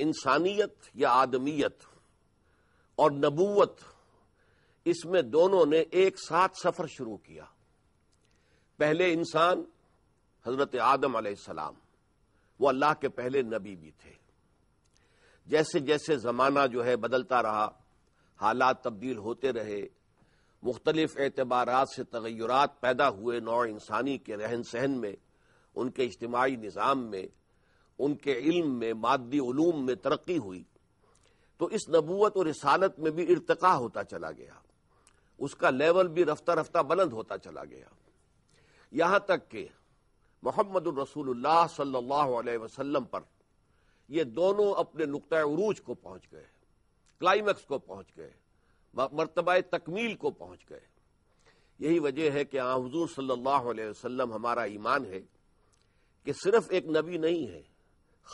इंसानियत या आदमियत और नबूवत इसमें दोनों ने एक साथ सफर शुरू किया पहले इंसान हजरत आदम सलाम वो अल्लाह के पहले नबी भी थे जैसे जैसे ज़माना जो है बदलता रहा हालात तब्दील होते रहे मुख्तलिफ एतबारात से तगैरत पैदा हुए नौ इंसानी के रहन सहन में उनके इज्तमाही निज़ाम में उनके इल्म में मादी ूम में तरक्की हुई तो इस नबूत और रसालत में भी इरतका होता चला गया उसका लेवल भी रफ्ता रफ्ता बुलंद होता चला गया यहां तक कि मोहम्मद रसूलुल्लाह सल्लल्लाहु पर यह दोनों अपने नुक़ अरूज को पहुंच गए क्लाइमैक्स को पहुंच गए मरतबा तकमील को पहुंच गए यही वजह है कि हाँ सल्ला सल्लल्लाहु हमारा ईमान है कि सिर्फ एक नबी नहीं है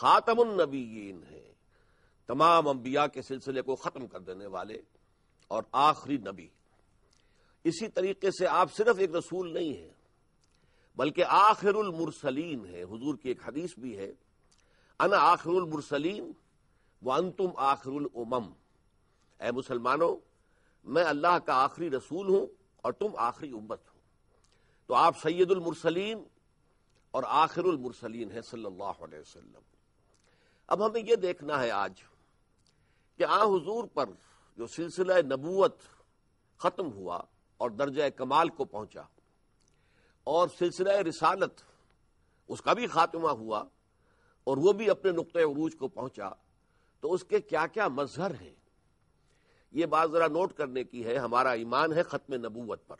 खातमुन नबीन है तमाम अंबिया के सिलसिले को खत्म कर देने वाले और आखिरी नबी इसी तरीके से आप सिर्फ एक रसूल नहीं है बल्कि आखिरुल मुरसलीन है हजूर की एक हदीस भी है अन आखिरुल मुरसलीन व अंतुम आखिरुल उमम ए मुसलमानों मैं अल्लाह का आखिरी रसूल हूं और तुम आखिरी उम्मत हो तो आप सैदुल मुरसलीन और आखिरुल मुरसलीन है सल्लल्लाहु अब हमें यह देखना है आज कि आ हुजूर पर जो सिलसिला नबूत खत्म हुआ और दर्ज कमाल को पहुंचा और सिलसिला रिसालत उसका भी खात्मा हुआ और वो भी अपने नुक़ अरूज को पहुंचा तो उसके क्या क्या मजहर हैं ये बात ज़रा नोट करने की है हमारा ईमान है ख़त्म नबूवत पर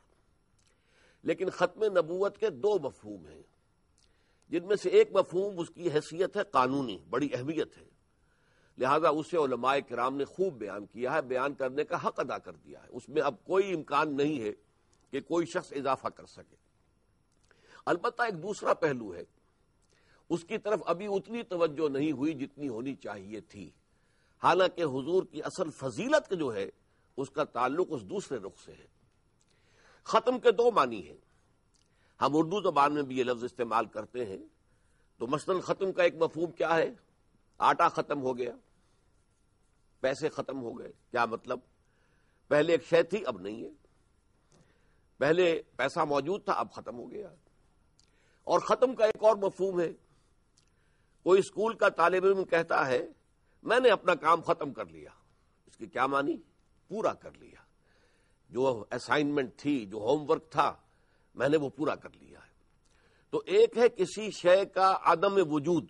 लेकिन ख़त्म नबूत के दो मफहूम हैं जिनमें से एक मफहूम उसकी हैसियत है कानूनी बड़ी अहमियत है लिहाजा उसे उलमाए कराम ने खूब बयान किया है बयान करने का हक अदा कर दिया है उसमें अब कोई इम्कान नहीं है कि कोई शख्स इजाफा कर सके अलबत् एक दूसरा पहलू है उसकी तरफ अभी उतनी तवज्जो नहीं हुई जितनी होनी चाहिए थी हालांकि हुजूर की असल फजीलत जो है उसका ताल्लुक उस दूसरे रुख से है खत्म के दो मानी है हम उर्दू जबान में भी ये लफ्ज इस्तेमाल करते हैं तो मसलन ख़त्म का एक मफहम क्या है आटा ख़त्म हो गया पैसे ख़त्म हो गए क्या मतलब पहले एक शय थी अब नहीं है पहले पैसा मौजूद था अब ख़त्म हो गया और ख़त्म का एक और मफहूम है कोई स्कूल का तालिब इम कहता है मैंने अपना काम ख़त्म कर लिया इसकी क्या मानी पूरा कर लिया जो असाइनमेंट थी जो होमवर्क था मैंने वो पूरा कर लिया है तो एक है किसी शय का आदम वजूद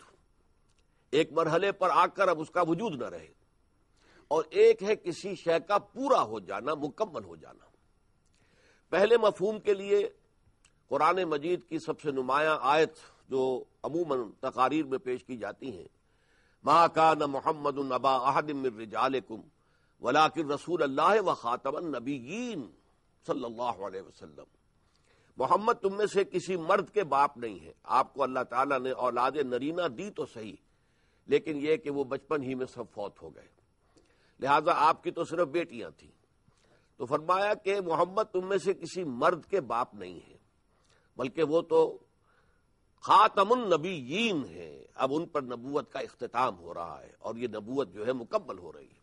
एक मरहले पर आकर अब उसका वजूद न रहे और एक है किसी शय का पूरा हो जाना मुकम्मल हो जाना पहले मफहूम के लिए कुरान मजीद की सबसे नुमाया आयत जो अमूमन तकारीर में पेश की जाती हैं मा का न मोहम्मद नबा अहदमिरजालकुम रसूल अल्लाह व खातम नबीन सल्लल्लाहु अलैहि वसल्लम मोहम्मद तुम में से किसी मर्द के बाप नहीं है आपको अल्लाह ताला ने औलाद नरीना दी तो सही लेकिन यह कि वो बचपन ही में सब फौत हो गए लिहाजा आपकी तो सिर्फ बेटियां थी तो फरमाया कि मोहम्मद तुम में से किसी मर्द के बाप नहीं है बल्कि वो तो खातमुन नबीन है अब उन पर नबूत का अख्ताम हो रहा है और ये नबूत जो है मुकम्मल हो रही है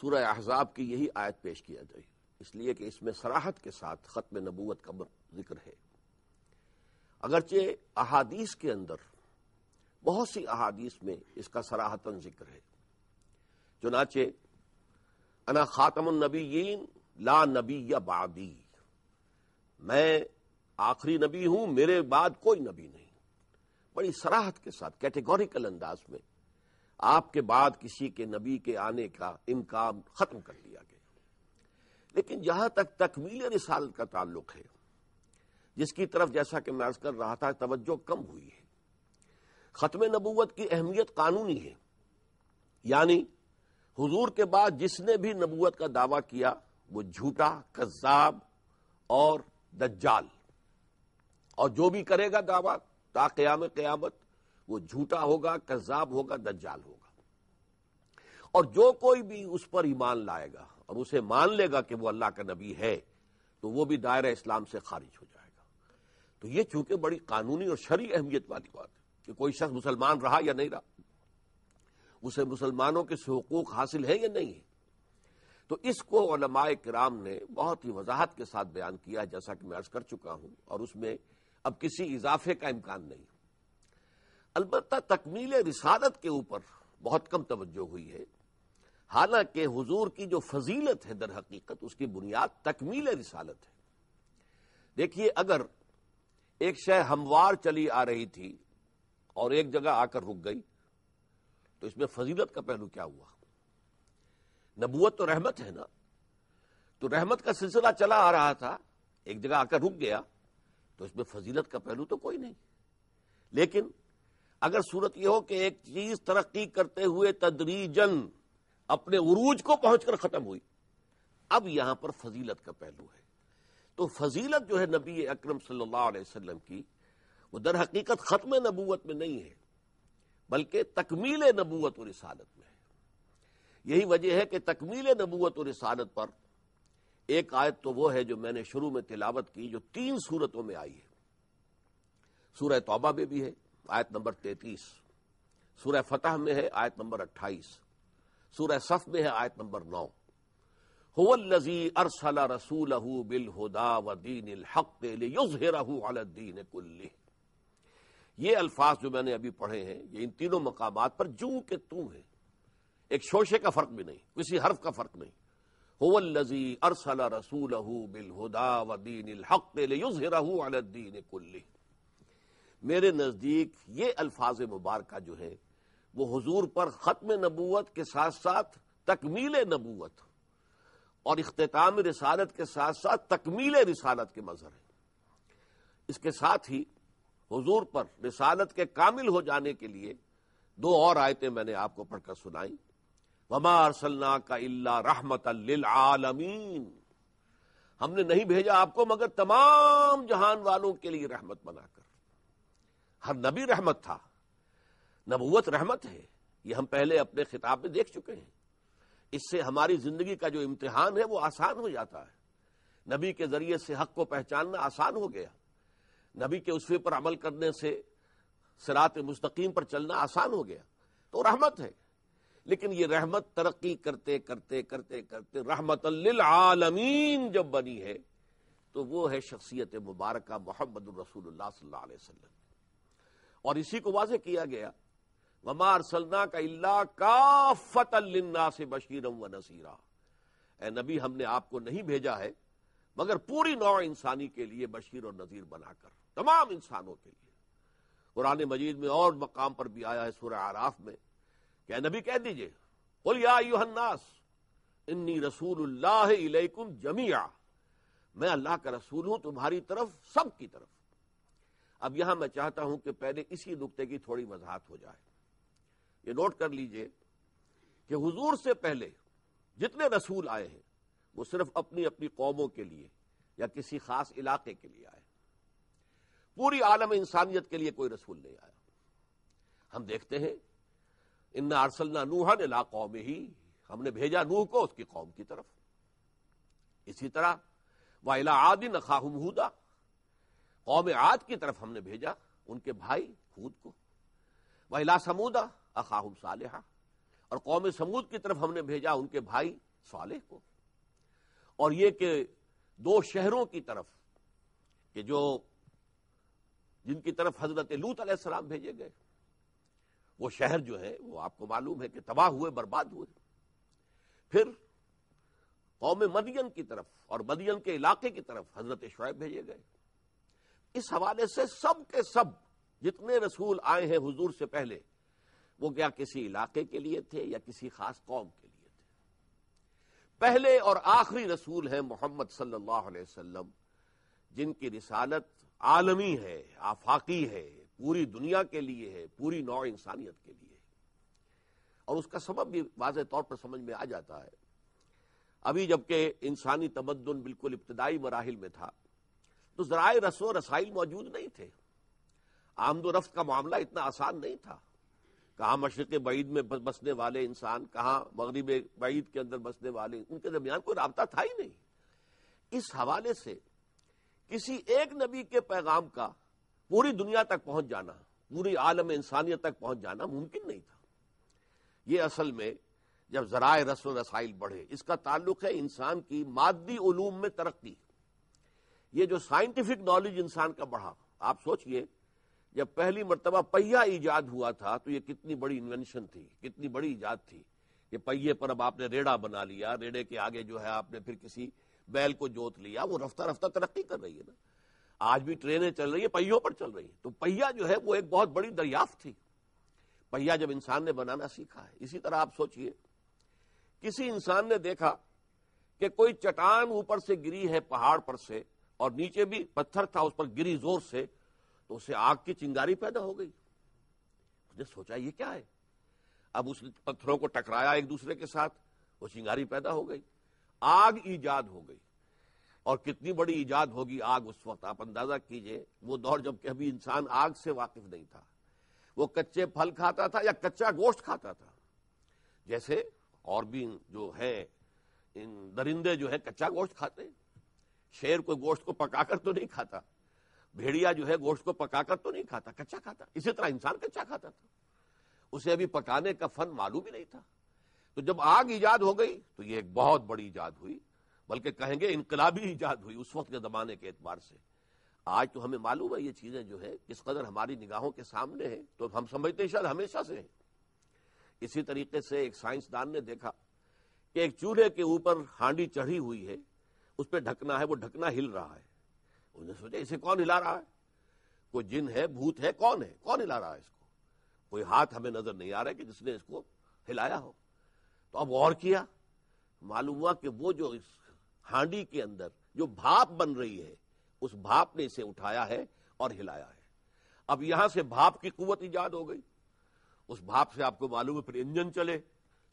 सूर्य अहजाब की यही आयत पेश किया जाए इसलिए कि इसमें सराहत के साथ ख़त्म नबूत का जिक्र है अगरचे अहादीस के अंदर बहुत सी अहादीस में इसका सराहतन जिक्र है चुनाचे अना खातम नबीन ला नबी या बादी मैं आखिरी नबी हूं मेरे बाद कोई नबी नहीं बड़ी सराहत के साथ कैटेगोरिकल अंदाज में आपके बाद किसी के नबी के आने का इम्कान खत्म कर दिया गया लेकिन जहां तक तकमील रिसाल का ताल्लुक है जिसकी तरफ जैसा कि मैं कर रहा था तवज्जो कम हुई है ख़त्म नबूवत की अहमियत कानूनी है यानी हुजूर के बाद जिसने भी नबूवत का दावा किया वो झूठा कज्जाब और दज्जाल और जो भी करेगा दावा ताकयाम कयामत क्यामत वो झूठा होगा कज्जाब होगा दज्जाल होगा और जो कोई भी उस पर ईमान लाएगा और उसे मान लेगा कि वो अल्लाह का नबी है तो वो भी दायरा इस्लाम से खारिज हो जाएगा तो ये चूंकि बड़ी कानूनी और शरी अहमियत वाली बात है कि कोई शख्स मुसलमान रहा या नहीं रहा उसे मुसलमानों के हकूक हासिल है या नहीं है तो इसको कराम ने बहुत ही वजाहत के साथ बयान किया है जैसा कि मैं अर्ज कर चुका हूं और उसमें अब किसी इजाफे का इम्कान नहीं अलबत् तकमील रिसालत के ऊपर बहुत कम तोज्जो हुई है हालांकि हजूर की जो फजीलत है दर हकीकत उसकी बुनियाद तकमील रिसालत है देखिए अगर एक शय हमवार चली आ रही थी और एक जगह आकर रुक गई तो इसमें फजीलत का पहलू क्या हुआ नबूत तो रहमत है ना तो रहमत का सिलसिला चला आ रहा था एक जगह आकर रुक गया तो इसमें फजीलत का पहलू तो कोई नहीं लेकिन अगर सूरत यह हो कि एक चीज तरक्की करते हुए तदरीजन अपने उरूज को पहुंचकर खत्म हुई अब यहां पर फजीलत का पहलू है तो फजीलत जो है नबी अक्रम सल्लल्लाहु की वो दर हकीकत ख़त्म नबूत में नहीं है बल्कि तकमील नबूत और रिसालत में है यही वजह है कि तकमील नबूत और इसादत पर एक आयत तो वह है जो मैंने शुरू में तिलावत की जो तीन सूरतों में आई है सूरह तोबा में भी है आयत नंबर तैतीस सूरह फतेह में है आयत नंबर अट्ठाईस सूरह सफ में है आयत नंबर नौ हुवल्लजी अरसल रसूल बिलहुदा वदीन हक़ीन कुल्ली ये अल्फाज जो मैंने अभी पढ़े हैं ये इन तीनों मकामात पर जू के तू है एक शोशे का फर्क भी नहीं किसी हर्फ का फर्क नहीं हो हुवल्लजी अरसल रसूल बिलहुदा वदीन हक़ीन कुल्ली मेरे नज़दीक ये अल्फाज मुबारक जो है वो हजूर पर ख़त्म नबूत के साथ साथ तकमील नबूत और अख्ताम रसालत के साथ साथ तकमील रिसालत के मजहर है इसके साथ ही हजूर पर रिसालत के कामिल हो जाने के लिए दो और आयतें मैंने आपको पढ़कर सुनाई वमा अरसल्ला का इल्ला रहमत आलमीन हमने नहीं भेजा आपको मगर तमाम जहान वालों के लिए रहमत बनाकर हर नबी रहमत था नबूवत रहमत है ये हम पहले अपने खिताब में देख चुके हैं इससे हमारी जिंदगी का जो इम्तिहान है वो आसान हो जाता है नबी के जरिए से हक को पहचानना आसान हो गया नबी के उसफे पर अमल करने से सरात मुस्तकीम पर चलना आसान हो गया तो रहमत है लेकिन ये रहमत तरक्की करते करते करते करते रहमत आलमीन जब बनी है तो वो है शख्सियत मुबारक मोहम्मद रसूल और इसी को वाजह किया गया वमार सलना का इल्ला का फतल्ना से बशीरम व नसीरा ए नबी हमने आपको नहीं भेजा है मगर पूरी नौ इंसानी के लिए बशीर और नज़ीर बनाकर तमाम इंसानों के लिए कुरान मजीद में और मकाम पर भी आया है सुर आराफ में क्या नबी कह दीजिए बोल यान्नास इन्नी रसूल इलेकुम जमिया मैं अल्लाह का रसूल हूं तुम्हारी तरफ सबकी तरफ अब यहां मैं चाहता हूं कि पहले इसी नुकते की थोड़ी वजाहत हो जाए ये नोट कर लीजिए कि हुजूर से पहले जितने रसूल आए हैं वो सिर्फ अपनी अपनी कौमों के लिए या किसी खास इलाके के लिए आए पूरी आलम इंसानियत के लिए कोई रसूल नहीं आया हम देखते हैं इन आरसलना नूहन इलाकों कौम ही हमने भेजा नूह को उसकी कौम की तरफ इसी तरह वाइला आदिन खाहम हुदा कौम आद की तरफ हमने भेजा उनके भाई हूद को वाइला समूदा अखाहुम सालेहा और कौम समूद की तरफ हमने भेजा उनके भाई सालेह को और ये कि दो शहरों की तरफ कि जो जिनकी तरफ हजरत लूत अलैहिस्सलाम भेजे गए वो शहर जो है वो आपको मालूम है कि तबाह हुए बर्बाद हुए फिर कौम मदियन की तरफ और मदियन के इलाके की तरफ हजरत शुएब भेजे गए इस हवाले से सब के सब जितने रसूल आए हैं हुजूर से पहले वो क्या किसी इलाके के लिए थे या किसी खास कौम के लिए थे पहले और आखिरी रसूल है मोहम्मद सल्लल्लाहु अलैहि वसल्लम जिनकी रिसालत आलमी है आफाकी है पूरी दुनिया के लिए है पूरी नौ इंसानियत के लिए है और उसका सबब भी वाज तौर पर समझ में आ जाता है अभी जबकि इंसानी तमदन बिल्कुल इब्तदाई मराहल में था तो जरा रसो रसाइल मौजूद नहीं थे आमदोरफ्त का मामला इतना आसान नहीं था कहाँ मशरक बईद में बसने वाले इंसान कहाँ मगरब बैद के अंदर बसने वाले उनके दरमियान कोई रबता था ही नहीं इस हवाले से किसी एक नबी के पैगाम का पूरी दुनिया तक पहुंच जाना पूरी आलम इंसानियत तक पहुंच जाना मुमकिन नहीं था ये असल में जब जराए रस्म रसाइल बढ़े इसका ताल्लुक है इंसान की मादी ूम में तरक्की ये जो साइंटिफिक नॉलेज इंसान का बढ़ा आप सोचिए जब पहली मरतबा पहिया ईजाद हुआ था तो ये कितनी बड़ी इन्वेंशन थी कितनी बड़ी ईजाद थी कि पहिए पर अब आपने रेड़ा बना लिया रेड़े के आगे जो है आपने फिर किसी बैल को जोत लिया वो रफ्ता रफ्ता तरक्की कर रही है ना आज भी ट्रेनें चल रही है पहियों पर चल रही है तो पहिया जो है वो एक बहुत बड़ी दरियाफ थी पहिया जब इंसान ने बनाना सीखा है इसी तरह आप सोचिए किसी इंसान ने देखा कि कोई चट्टान ऊपर से गिरी है पहाड़ पर से और नीचे भी पत्थर था उस पर गिरी जोर से तो उसे आग की चिंगारी पैदा हो गई उसने सोचा ये क्या है अब उस पत्थरों को टकराया एक दूसरे के साथ वो चिंगारी पैदा हो गई आग ईजाद हो गई और कितनी बड़ी ईजाद होगी आग उस वक्त आप अंदाजा कीजिए वो दौर जबकि अभी इंसान आग से वाकिफ नहीं था वो कच्चे फल खाता था या कच्चा गोश्त खाता था जैसे और भी जो है इन दरिंदे जो है कच्चा गोश्त खाते शेर को गोश्त को पकाकर तो नहीं खाता भेड़िया जो है गोश्त को पकाकर तो नहीं खाता कच्चा खाता इसी तरह इंसान कच्चा खाता था उसे अभी पकाने का फन मालूम ही नहीं था तो जब आग ईजाद हो गई तो ये एक बहुत बड़ी ईजाद हुई बल्कि कहेंगे इनकलाबी ईजाद हुई उस वक्त के जमाने के एतबार से आज तो हमें मालूम है ये चीजें जो है किस कदर हमारी निगाहों के सामने है तो हम समझते हैं शायद हमेशा से है इसी तरीके से एक साइंसदान ने देखा कि एक चूल्हे के ऊपर हांडी चढ़ी हुई है उस पर ढकना है वो ढकना हिल रहा है उसने सोचा इसे कौन हिला रहा है कोई जिन है भूत है कौन है कौन हिला रहा है इसको कोई हाथ हमें नजर नहीं आ रहा है कि जिसने इसको हिलाया हो तो अब और किया मालूम हुआ कि वो जो इस हांडी के अंदर जो भाप बन रही है उस भाप ने इसे उठाया है और हिलाया है अब यहां से भाप की कुवत ईजाद हो गई उस भाप से आपको मालूम है फिर इंजन चले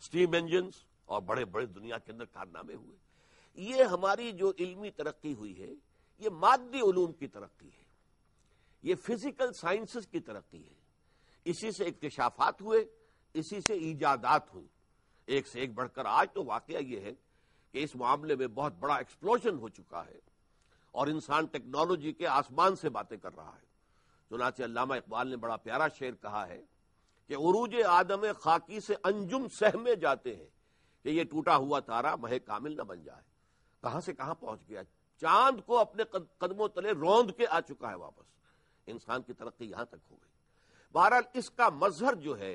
स्टीम इंजन और बड़े बड़े दुनिया के अंदर कारनामे हुए ये हमारी जो इल्मी तरक्की हुई है ये मादी ूम की तरक्की है ये फिजिकल साइंसेस की तरक्की है इसी से इकशाफात हुए इसी से ईजादात हुई एक से एक बढ़कर आज तो वाक़ ये है कि इस मामले में बहुत बड़ा एक्सप्लोजन हो चुका है और इंसान टेक्नोलॉजी के आसमान से बातें कर रहा है चुनाचे अल्लामा इकबाल ने बड़ा प्यारा शेर कहा है कि अरूज आदम खाकी से अंजुम सहमे जाते हैं कि यह टूटा हुआ तारा मह कामिल न बन जाए कहां से कहां पहुंच गया चांद को अपने कदमों तले रौंद के आ चुका है वापस इंसान की तरक्की यहां तक हो गई बहरहाल इसका मजहर जो है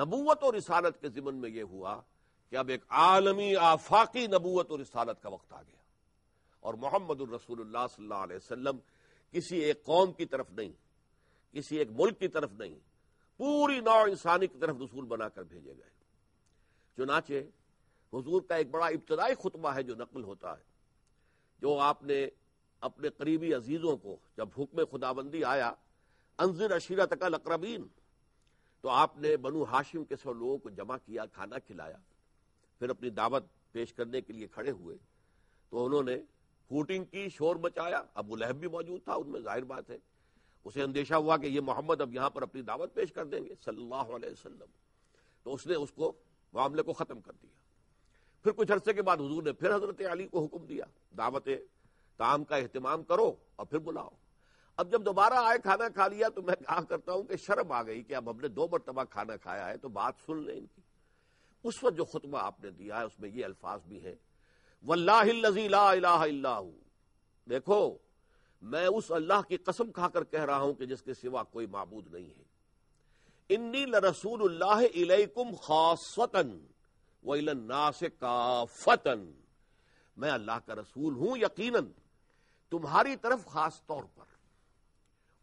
नबूवत और रिसालत के जिमन में यह हुआ कि अब एक आलमी आफाकी नबूवत और रिसालत का वक्त आ गया और मोहम्मद रसूलुल्लाह सल्लल्लाहु अलैहि वसल्लम किसी एक कौम की तरफ नहीं किसी एक मुल्क की तरफ नहीं पूरी नौ इंसानी की तरफ रसूल बनाकर भेजे गए चुनाचे हजूर का एक बड़ा इब्तदाई खुतबा है जो नकल होता है जो आपने अपने करीबी अजीजों को जब हुक्म खुदाबंदी आया अंजिर अशीरा तक लकरबीन तो आपने बनु हाशिम के सौ लोगों को जमा किया खाना खिलाया फिर अपनी दावत पेश करने के लिए खड़े हुए तो उन्होंने फूटिंग की शोर मचाया अबू लहब भी मौजूद था उनमें जाहिर बात है उसे अंदेशा हुआ कि ये मोहम्मद अब यहाँ पर अपनी दावत पेश कर देंगे सल्लल्लाहु अलैहि वसल्लम तो उसने उसको मामले को ख़त्म कर दिया फिर कुछ अरसे के बाद हजूर ने फिर हजरत अली को हुक्म दिया दावत ताम का अहतमाम करो और फिर बुलाओ अब जब दोबारा आए खाना खा लिया तो मैं कहा करता हूं कि शर्म आ गई कि अब हमने दो मरतबा खाना खाया है तो बात सुन लें इनकी उस वक्त जो खुतबा आपने दिया है उसमें ये अल्फाज भी हैं वल्लाजीला देखो मैं उस अल्लाह की कसम खाकर कह रहा हूं कि जिसके सिवा कोई मबूद नहीं है इन्नी रसूल खासवतन वना से मैं अल्लाह का रसूल हूं यकीन तुम्हारी तरफ खास तौर पर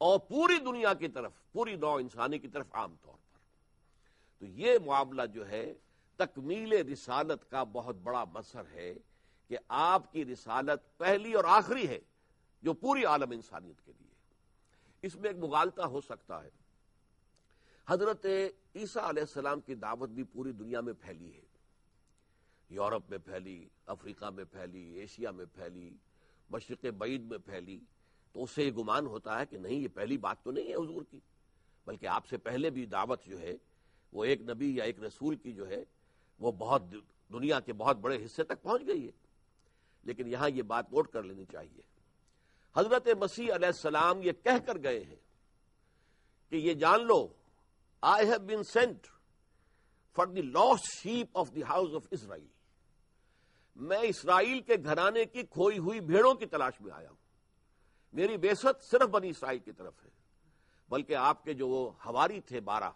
और पूरी दुनिया की तरफ पूरी नौ इंसानी की तरफ आमतौर पर तो ये मामला जो है तकमील रिसालत का बहुत बड़ा मसर है कि आपकी रिसालत पहली और आखिरी है जो पूरी आलम इंसानियत के लिए इसमें एक मुगालता हो सकता है हजरत ईसा आसमाम की दावत भी पूरी दुनिया में फैली है यूरोप में फैली अफ्रीका में फैली एशिया में फैली मशरक बीद में फैली तो उससे ये गुमान होता है कि नहीं ये पहली बात तो नहीं है हजूर की बल्कि आपसे पहले भी दावत जो है वो एक नबी या एक रसूल की जो है वो बहुत दुनिया के बहुत बड़े हिस्से तक पहुंच गई है लेकिन यहां ये बात नोट कर लेनी चाहिए हजरत मसीह सलाम ये कह कर गए हैं कि ये जान लो I have been sent for the lost sheep of the house of Israel मैं इसराइल के घराने की खोई हुई भेड़ों की तलाश में आया हूं मेरी बेसत सिर्फ बनी इसराइल की तरफ है बल्कि आपके जो वो हवारी थे बारह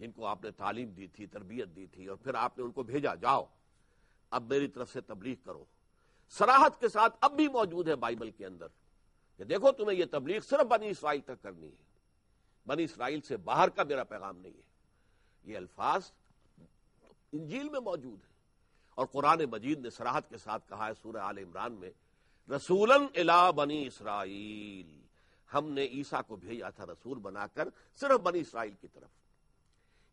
जिनको आपने तालीम दी थी तरबियत दी थी और फिर आपने उनको भेजा जाओ अब मेरी तरफ से तबलीग करो सराहत के साथ अब भी मौजूद है बाइबल के अंदर कि देखो तुम्हें यह तबलीग सिर्फ बनी इसराइल तक करनी है बनी इसराइल से बाहर का मेरा पैगाम नहीं है ये अल्फाज इंजील में मौजूद है और कुरान मजीद ने सराहत के साथ कहा है सूर्य आल इमरान में रसूलन इला बनी इसराइल हमने ईसा को भेजा था रसूल बनाकर सिर्फ बनी इसराइल की तरफ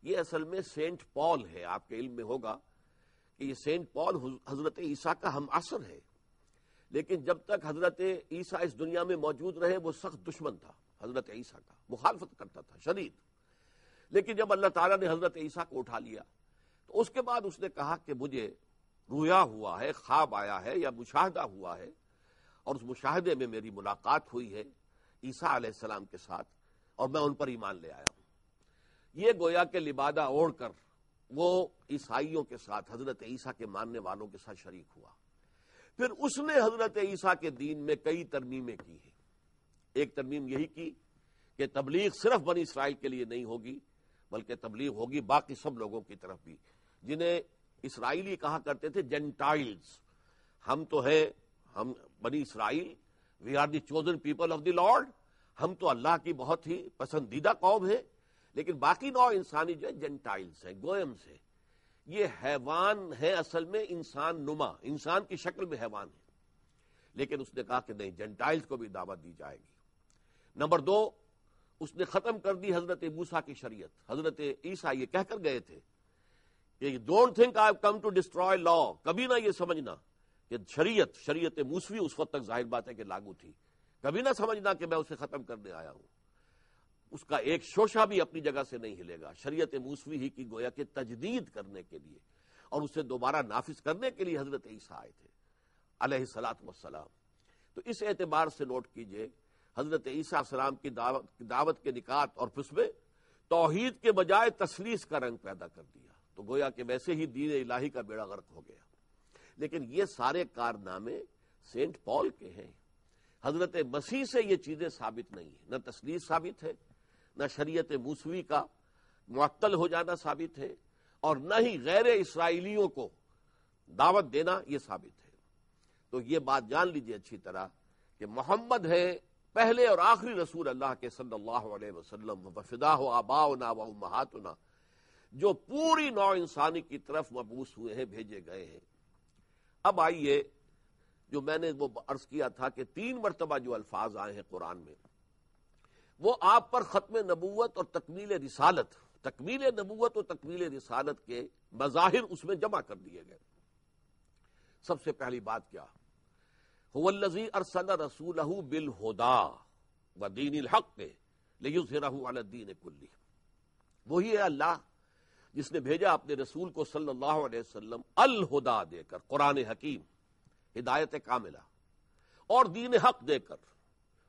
ये असल में सेंट पॉल है आपके इल्म में होगा कि ये सेंट पॉल हजरत ईसा का हम असर है लेकिन जब तक हजरत ईसा इस दुनिया में मौजूद रहे वो सख्त दुश्मन था हजरत ईसा का मुखालफत करता था शरीद लेकिन जब अल्लाह ताला ने हजरत ईसा को उठा लिया तो उसके बाद उसने कहा कि मुझे रोया हुआ है ख्वाब आया है या मुशाहदा हुआ है और उस मुशाहदे में मेरी मुलाकात हुई है ईसा आसमाम के साथ और मैं उन पर ईमान ले आया हूं ये गोया के लिबादा ओढ़ कर वो ईसाइयों के साथ हजरत ईसा के मानने वालों के साथ शरीक हुआ फिर उसने हजरत ईसा के दीन में कई तरमीमें की है एक तरमीम यही की कि तबलीग सिर्फ बनी इसराइल के लिए नहीं होगी बल्कि तबलीग होगी बाकी सब लोगों की तरफ भी जिन्हें इसराइली कहा करते थे जेंटाइल्स हम तो है हम बनी Israel we are chosen people of the lord हम तो अल्लाह की बहुत ही पसंदीदा कौम है लेकिन बाकी नौ इंसानी जो है जेंटाइल्स है गोयम्स है ये हैवान है असल में इंसान नुमा इंसान की शक्ल में हैवान है लेकिन उसने कहा कि नहीं जेंटाइल्स को भी दावत दी जाएगी नंबर दो उसने खत्म कर दी हजरत मूसा की शरीयत हजरत ईसा ये कहकर गए थे don't think I come to destroy law कभी ना ये समझना कि शरीयत शरीयत मूसवी उस वक्त तक जाहिर बात है कि लागू थी कभी ना समझना कि मैं उसे खत्म करने आया हूं उसका एक शोशा भी अपनी जगह से नहीं हिलेगा शरीयत मूसवी ही की गोया के तजदीद करने के लिए और उसे दोबारा नाफिज करने के लिए हजरत ईसा आए थे अलहलात तो इस एतबार से नोट कीजिए हजरत ईसा सलाम की दावत, दावत के निकात और फिसबे तोहहीद के बजाय तसलीस का रंग पैदा कर दिया तो गोया कि वैसे ही दीन इलाही का बेड़ा गर्क हो गया लेकिन ये सारे कारनामे सेंट पॉल के हैं हजरत मसीह से ये चीजें साबित नहीं है न तस्लीस साबित है न शरीयत मूसवी का मअतल हो जाना साबित है और न ही गैर इसराइलियों को दावत देना यह साबित है तो ये बात जान लीजिए अच्छी तरह कि मोहम्मद है पहले और आखिरी रसूल अल्लाह के सल्लल्लाहु अलैहि वसल्लम वफिदा हो आबाओना व महातना जो पूरी नौ इंसानी की तरफ मबूस हुए हैं भेजे गए हैं अब आइए जो मैंने वो अर्ज किया था कि तीन मरतबा जो अल्फाज आए हैं कुरान में वो आप पर ख़त्म नबूत और तकमील रिसालत तकमील नबूत और तकमील रिसालत के मज़ाहिर उसमें जमा कर दिए गए सबसे पहली बात क्या हुवल्लजी अरसल रसूल बिल होदा वीन दीन हक ने लेकिन दीन कुल्ली वही है अल्लाह जिसने भेजा अपने रसूल को सल्लल्लाहु अलैहि वसल्लम अल हुदा देकर कुरान हकीम हिदायत कामिला और दीन हक देकर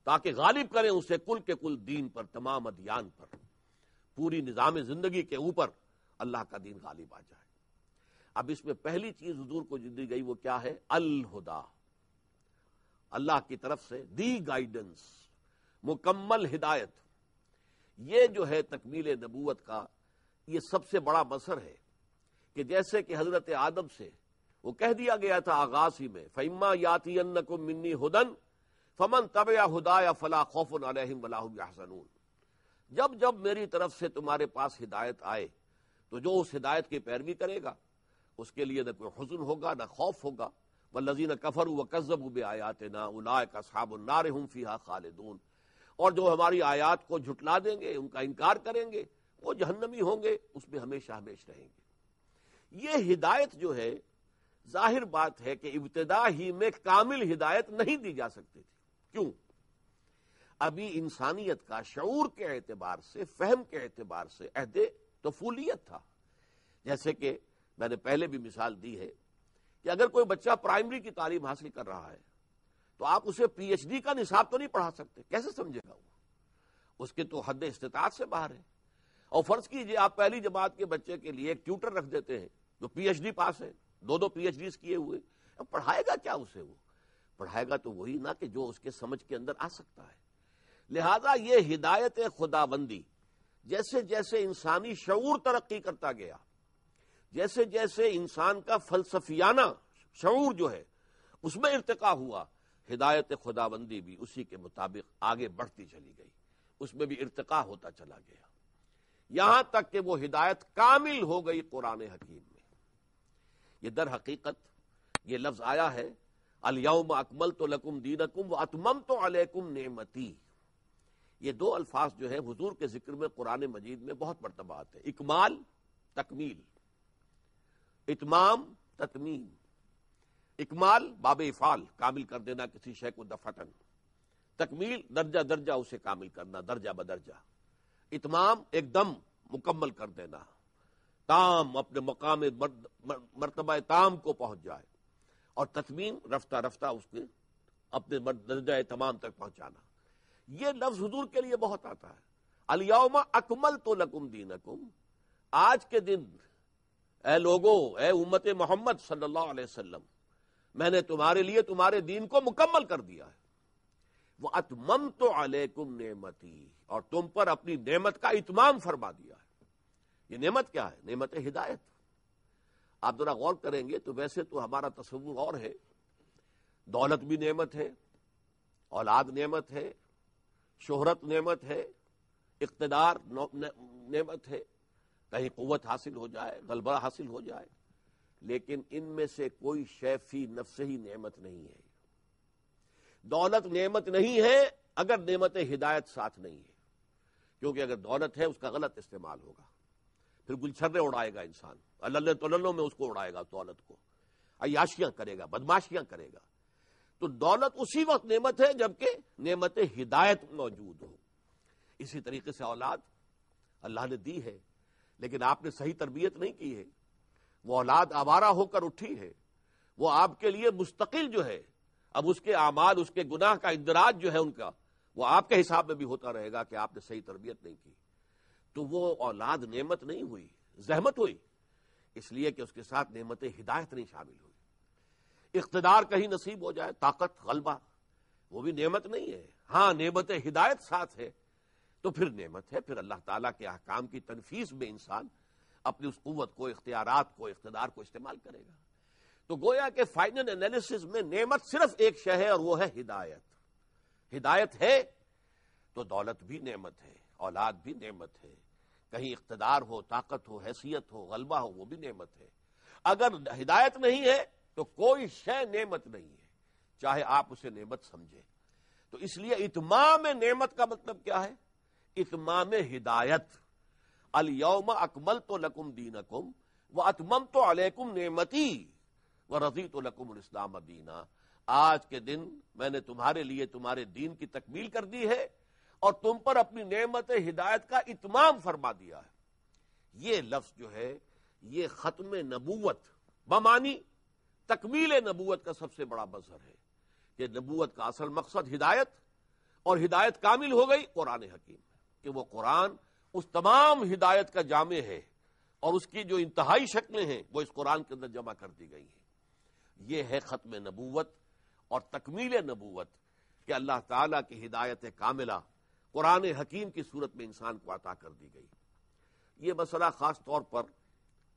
ताकि गालिब करें उसे कुल के कुल दीन पर तमाम अदियान पर पूरी निज़ाम जिंदगी के ऊपर अल्लाह का दीन गालिब आ जाए अब इसमें पहली चीज हजूर को दी गई वो क्या है अल हुदा अल्लाह की तरफ से दी गाइडेंस मुकम्मल हिदायत ये जो है तकमील नबूत का ये सबसे बड़ा बसर है कि जैसे कि हजरत आदम से वो कह दिया गया था आगाज ही में फैमा याति को मिन्नी हुदन फमन तब या हुदा या फला खौफन अलहम जब जब मेरी तरफ से तुम्हारे पास हिदायत आए तो जो उस हिदायत की पैरवी करेगा उसके लिए न कोई हजन होगा ना खौफ होगा व लजीन कफर व कज़ब उब आयात ना उलाय का साबुल्नार हम फ़िहा खालिदून और जो हमारी आयात को झुटला देंगे उनका इनकार करेंगे वो जहन्नमी होंगे उसमें हमेशा हमेश रहेंगे ये हिदायत जो है जाहिर बात है कि इब्तदा ही में कामिल हिदायत नहीं दी जा सकती थी क्यों अभी इंसानियत का शूर के एतबार से फहम के एतबार से अहदे तफूलियत तो था जैसे कि मैंने पहले भी मिसाल दी है कि अगर कोई बच्चा प्राइमरी की तालीम हासिल कर रहा है तो आप उसे पी एच डी का निसाब तो नहीं पढ़ा सकते कैसे समझेगा वो उसके तो हद इस्तात से बाहर है और फर्ज कीजिए आप पहली जमात के बच्चे के लिए एक ट्यूटर रख देते हैं जो पीएचडी पास है दो दो पीएचडी किए हुए अब पढ़ाएगा क्या उसे वो पढ़ाएगा तो वही ना कि जो उसके समझ के अंदर आ सकता है लिहाजा ये हिदायत खुदाबंदी जैसे जैसे इंसानी शूर तरक्की करता गया जैसे जैसे इंसान का फलसफियाना शूर जो है उसमें इरतका हुआ हिदायत खुदाबंदी भी उसी के मुताबिक आगे बढ़ती चली गई उसमें भी इरतका होता चला गया यहां तक कि वो हिदायत कामिल हो गई कुरान हकीम में यह दर हकीकत यह लफ्ज आया है अलयम अकमल तो लकुम दीनकुम व अतमम तो अलैकुम नेमती ये दो अल्फाज जो है हजूर के जिक्र में कुरान मजीद में बहुत मरतबा आते हैं इकमाल तकमील इतमाम ततमीम इकमाल बाब इफ़ाल कामिल कर देना किसी शय को दफतन तकमील दर्जा दर्जा उसे कामिल करना दर्जा बदर्जा इतमाम एकदम मुकम्मल कर देना ताम अपने मकाम मरतबा ताम को पहुंच जाए और तस्मीम रफ्ता रफ्ता उसके अपने दर्जा तमाम तक पहुंचाना यह लफ्ज हजूर के लिए बहुत आता है अलियामा अकमल तो लकुम दीन अकुम आज के दिन ए लोगो ए उम्मत मोहम्मद सल्लल्लाहु अलैहि मैंने तुम्हारे लिए तुम्हारे दीन को मुकम्मल कर दिया है वह अतमम तो अलैकुम नेमती और तुम पर अपनी नेमत का इतमाम फरमा दिया है ये नेमत क्या है नेमत हिदायत आप जरा गौर करेंगे तो वैसे तो हमारा तस्वुर और है दौलत भी नेमत है औलाद नेमत है शोहरत नेमत है इकतदार नेमत है कहीं कुत हासिल हो जाए गलबा हासिल हो जाए लेकिन इनमें से कोई शैफी नफ्स ही नेमत नहीं है दौलत नेमत नहीं है अगर नेमत हिदायत साथ नहीं है क्योंकि अगर दौलत है उसका गलत इस्तेमाल होगा फिर गुलछर्रे उड़ाएगा इंसान अल्लाह तल्लो में उसको उड़ाएगा दौलत को अयाशियां करेगा बदमाशियां करेगा तो दौलत उसी वक्त नेमत है जबकि नेमत हिदायत मौजूद हो इसी तरीके से औलाद अल्लाह ने दी है लेकिन आपने सही तरबियत नहीं की है वो औलाद आवारा होकर उठी है वो आपके लिए मुस्तकिल जो है अब उसके अमाल उसके गुनाह का इंदराज जो है उनका वो आपके हिसाब में भी होता रहेगा कि आपने सही तरबियत नहीं की तो वो औलाद नेमत नहीं हुई जहमत हुई इसलिए कि उसके साथ नेमत हिदायत नहीं शामिल हुई इकतदार कहीं नसीब हो जाए ताकत गलबा वो भी नेमत नहीं है हाँ नेमत हिदायत साथ है तो फिर नेमत है फिर अल्लाह ताला के अहकाम की तनफीस में इंसान अपनी उस कुत को इख्तियार को इकतदार को इस्तेमाल करेगा तो गोया के फाइनल एनालिसिस में नेमत सिर्फ एक शय है और वो है हिदायत हिदायत है तो दौलत भी नेमत है औलाद भी नेमत है कहीं इकतदार हो ताकत हो हैसियत हो गलबा हो वो भी नेमत है अगर हिदायत नहीं है तो कोई शह नेमत नहीं है चाहे आप उसे नेमत समझे तो इसलिए इतमाम नेमत का मतलब क्या है इतमाम हिदायत अल यौम अकमल तो लकुम दीनकुम व अतमम तो अलैकुम नेमती व रजी तो लकुमस्लाम दीना आज के दिन मैंने तुम्हारे लिए तुम्हारे दीन की तकमील कर दी है और तुम पर अपनी नमत हिदायत का इतमाम फरमा दिया है ये लफ्ज जो है ये खत्म नबूत बमानी तकमील नबूत का सबसे बड़ा मजहर है कि नबूत का असल मकसद हिदायत और हिदायत कामिल हो गई कुरान हकीम कि वह कुरान उस तमाम हिदायत का जामे है और उसकी जो इंतहाई शक्लें हैं वो इस कुरान के अंदर जमा कर दी गई हैं ये है ख़त्म नबूवत और तकमील नबूवत कि अल्लाह ताला की हिदायत कामिला कुरान हकीम की सूरत में इंसान को अता कर दी गई ये मसला ख़ास तौर पर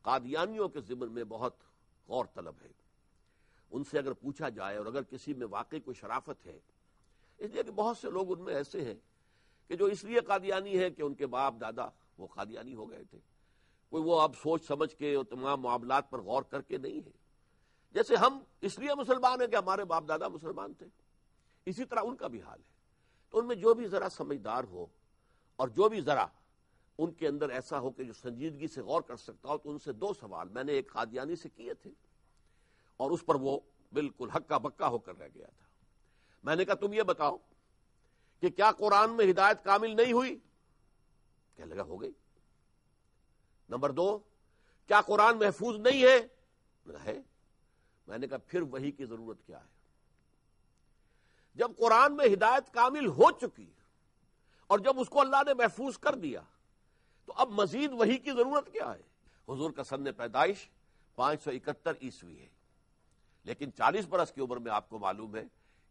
कादियानियों के ज़िमन में बहुत गौर तलब है उनसे अगर पूछा जाए और अगर किसी में वाकई कोई शराफत है इसलिए कि बहुत से लोग उनमें ऐसे हैं कि जो इसलिए कादियानी है कि उनके बाप दादा वो कादियानी हो गए थे कोई वो अब सोच समझ के और तमाम मामलात पर गौर करके नहीं है जैसे हम इसलिए मुसलमान हैं कि हमारे बाप दादा मुसलमान थे इसी तरह उनका भी हाल है तो उनमें जो भी ज़रा समझदार हो और जो भी ज़रा उनके अंदर ऐसा हो कि जो संजीदगी से गौर कर सकता हो तो उनसे दो सवाल मैंने एक कादियानी से किए थे और उस पर वो बिल्कुल हक्का बक्का होकर रह गया था मैंने कहा तुम ये बताओ कि क्या कुरान में हिदायत कामिल नहीं हुई कह लगा हो गई नंबर दो क्या कुरान महफूज नहीं है है मैंने कहा फिर वही की जरूरत क्या है जब कुरान में हिदायत कामिल हो चुकी है और जब उसको अल्लाह ने महफूज कर दिया तो अब मजीद वही की जरूरत क्या है हजूर का सन पैदाइश पांच सौ इकहत्तर ईस्वी है लेकिन चालीस बरस की उम्र में आपको मालूम है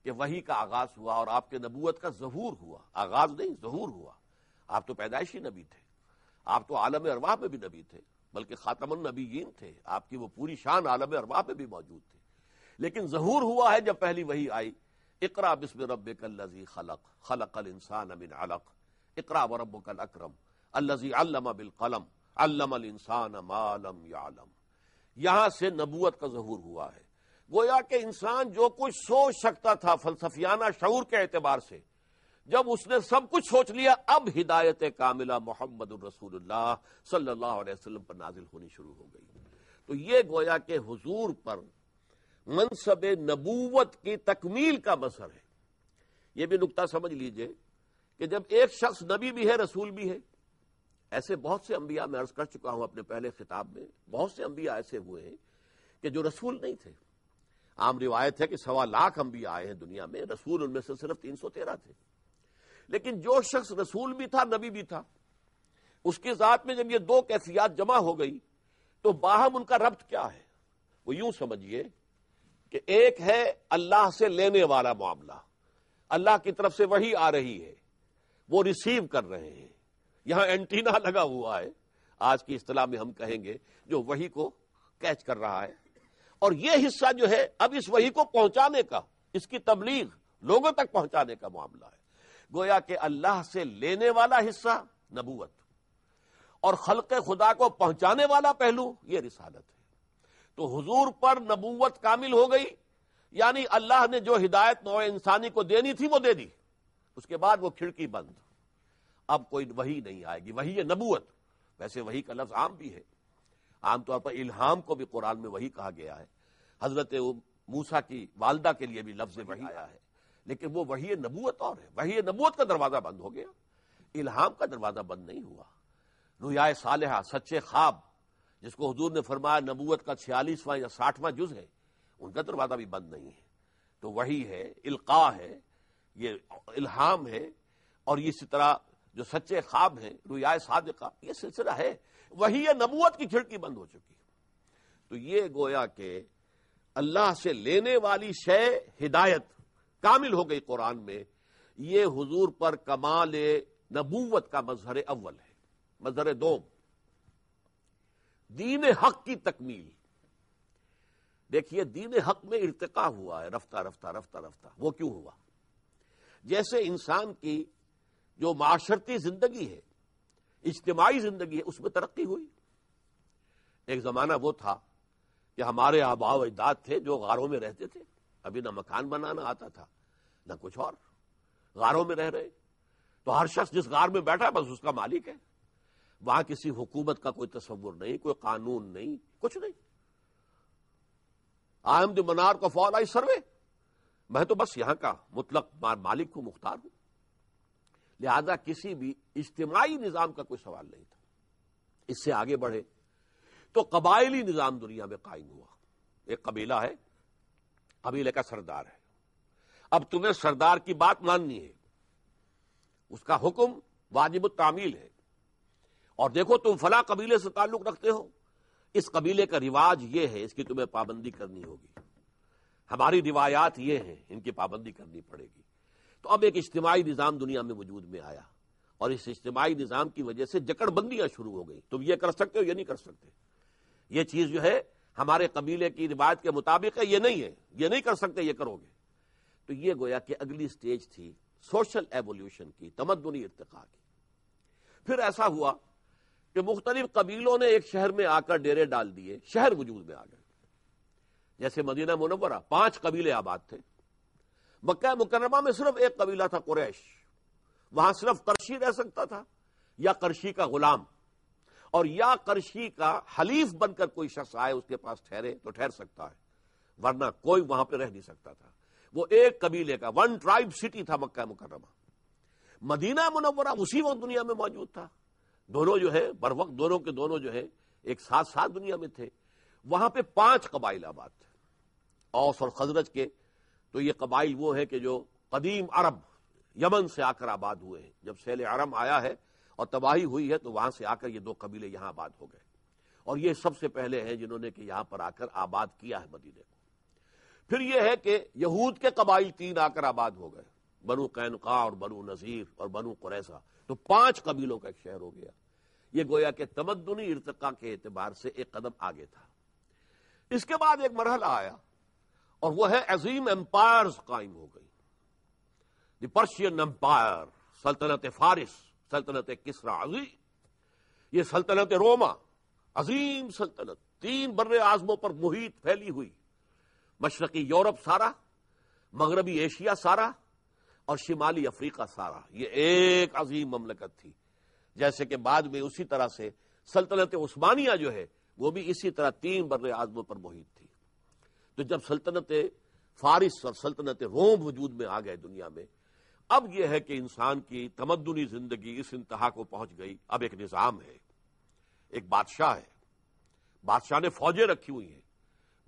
कि वही का आगाज हुआ और आपके नबूत का जहूर हुआ आगाज नहीं जहूर हुआ आप तो पैदाइशी नबी थे आप तो आलम अरवाह में भी नबी थे बल्कि खातमन नबीन थे आपकी वो पूरी शान आलम अरबा पे भी मौजूद थे लेकिन जहूर हुआ है जब पहली वही आई इकरा बिस्म रब कल्लजी खलक खलक अल इंसान अमिन अलक इकरा व रब कल अक्रम अल्लजी बिल कलम अल्लम अल इंसान मालम यालम यहां से नबूत का जहूर हुआ है गोया के इंसान जो कुछ सोच सकता था फलसफियाना शूर के एतबार से जब उसने सब कुछ सोच लिया अब हिदायत कामिला मोहम्मद सल्लाम सल्लल्लाहु अलैहि वसल्लम पर नाजिल होनी शुरू हो गई तो यह गोया के हुजूर पर मनसब नबूवत की तकमील का मसर है ये भी नुकता समझ लीजिए कि जब एक शख्स नबी भी है रसूल भी है ऐसे बहुत से अंबिया मैं अर्ज कर चुका हूं अपने पहले खिताब में बहुत से अंबिया ऐसे हुए हैं कि जो रसूल नहीं थे आम रिवायत है कि सवा लाख अंबिया आए हैं दुनिया में रसूल उनमें से सिर्फ तीन सौ तेरह थे लेकिन जो शख्स रसूल भी था नबी भी था उसके साथ में जब ये दो कैफियात जमा हो गई तो बाहम उनका रब्त क्या है वो यूं समझिए कि एक है अल्लाह से लेने वाला मामला अल्लाह की तरफ से वही आ रही है वो रिसीव कर रहे हैं यहां एंटीना लगा हुआ है आज की इतला में हम कहेंगे जो वही को कैच कर रहा है और ये हिस्सा जो है अब इस वही को पहुंचाने का इसकी तबलीग लोगों तक पहुंचाने का मामला है गोया के अल्लाह से लेने वाला हिस्सा नबूवत और खलक खुदा को पहुंचाने वाला पहलू यह रिसालत है तो हजूर पर नबूवत कामिल हो गई यानी अल्लाह ने जो हिदायत नौ इंसानी को देनी थी वो दे दी उसके बाद वो खिड़की बंद अब कोई वही नहीं आएगी वही है नबूवत वैसे वही का लफ्ज आम भी है आमतौर पर इल्हाम को भी कुरान में वही कहा गया है हजरत मूसा की वालदा के लिए भी लफ्ज वही आया है लेकिन वो वही नबूत और है वही नबूत का दरवाजा बंद हो गया इल्हाम का दरवाजा बंद नहीं हुआ रुयाए सालहा सच्चे ख्वाब जिसको हजूर ने फरमाया नबूत का छियालीसवां या साठवां जुज है उनका दरवाजा भी बंद नहीं है तो वही है इल्का है ये इल्हाम है और इसी तरह जो सच्चे ख्वाब है रुयाए सादका यह सिलसिला है वही नबूत की खिड़की बंद हो चुकी तो ये गोया के अल्लाह से लेने वाली शय हिदायत कामिल हो गई कुरान में ये हुजूर पर कमाल नबूवत का मजहर अव्वल है मजहर दोम दीन हक की तकमील देखिए दीन हक में इर्तका हुआ है रफ्ता रफ्ता रफ्ता रफ्ता वो क्यों हुआ जैसे इंसान की जो माशरती जिंदगी है इज्तमाही जिंदगी है उसमें तरक्की हुई एक जमाना वो था कि हमारे आबाव अजदाद थे जो गारों में रहते थे अभी ना मकान बनाना आता था ना कुछ और गारों में रह रहे तो हर शख्स जिस गार में बैठा है बस उसका मालिक है वहां किसी हुकूमत का कोई तस्वुर नहीं कोई कानून नहीं कुछ नहीं आई द मनार का फॉल आई सर्वे मैं तो बस यहां का मुतलक मालिक हूं मुख्तार हूं लिहाजा किसी भी इज्तमाही निज़ाम का कोई सवाल नहीं था इससे आगे बढ़े तो कबायली निज़ाम दुनिया में कायम हुआ एक कबीला है कबीले का सरदार है अब तुम्हें सरदार की बात माननी है उसका हुक्म वाजिब तामील है और देखो तुम फला कबीले से ताल्लुक रखते हो इस कबीले का रिवाज यह है इसकी तुम्हें पाबंदी करनी होगी हमारी रिवायात ये है इनकी पाबंदी करनी पड़ेगी तो अब एक इज्तमाही निज़ाम दुनिया में वजूद में आया और इस इज्तमाही निज़ाम की वजह से जकड़बंदियां शुरू हो गई तुम ये कर सकते हो या नहीं कर सकते ये चीज़ जो है हमारे कबीले की रिवायत के मुताबिक है ये नहीं है ये नहीं कर सकते ये करोगे तो ये गोया कि अगली स्टेज थी सोशल एवोल्यूशन की तमदनी इरतका की फिर ऐसा हुआ कि मुख्तलिफ कबीलों ने एक शहर में आकर डेरे डाल दिए शहर वजूद में आ गए जैसे मदीना मुनवरा पांच कबीले आबाद थे मक्का मुकरमा में सिर्फ एक कबीला था कुरैश वहां सिर्फ करशी रह सकता था या करशी का गुलाम और या करशी का हलीफ बनकर कोई शख्स आए उसके पास ठहरे तो ठहर सकता है वरना कोई वहां पर रह नहीं सकता था वो एक कबीले का वन ट्राइब सिटी था मक्का मुकरमा मदीना मुनवरा उसी वक्त दुनिया में मौजूद था दोनों जो है बर वक्त दोनों के दोनों जो है एक साथ साथ दुनिया में थे वहां पर पांच कबाइल आबाद थे औस और खजरज के तो ये कबाइल वो है कि जो कदीम अरब यमन से आकर आबाद हुए हैं जब सैल अरब आया है और तबाही हुई है तो वहां से आकर ये दो कबीले यहां आबाद हो गए और ये सबसे पहले हैं जिन्होंने कि यहां पर आकर आबाद किया है मदीने को फिर यह है कि यहूद के कबाइल तीन आकर आबाद हो गए बनु कैनका और बनु नजीर और बनु कुरैसा तो पांच कबीलों का एक शहर हो गया ये गोया के तमदनी इरतका के एतबार से एक कदम आगे था इसके बाद एक मरहला आया और वह है अजीम एम्पायर कायम हो गई दर्शियन एम्पायर सल्तनत फारिस सल्तनत किसरा अजीम ये सल्तनत रोमा अजीम सल्तनत तीन बर्र आजमों पर मुहित फैली हुई मशरकी यूरोप सारा मगरबी एशिया सारा और शिमाली अफ्रीका सारा ये एक अजीम ममलकत थी जैसे कि बाद में उसी तरह से सल्तनत उस्मानिया जो है वो भी इसी तरह तीन बर्र आजमों पर मुहित थी तो जब सल्तनत फारिस और सल्तनत रोम वजूद में आ गए दुनिया में अब यह है कि इंसान की तमदनी जिंदगी इस इंतहा को पहुंच गई अब एक निजाम है एक बादशाह है बादशाह ने फौजें रखी हुई हैं